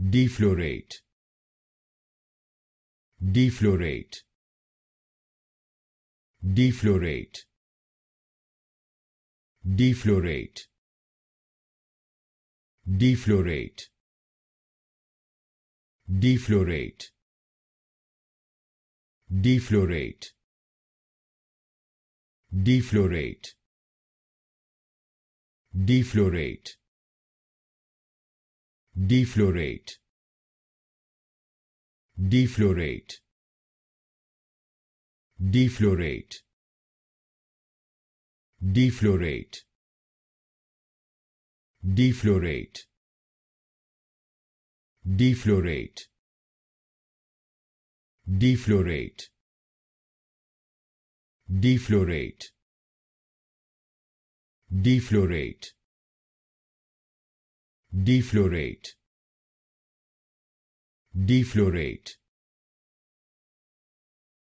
deflorate deflorate deflorate deflorate deflorate deflorate deflorate deflorate deflorate deflorate deflorate deflorate deflorate deflorate deflorate deflorate deflorate deflorate deflorate deflorate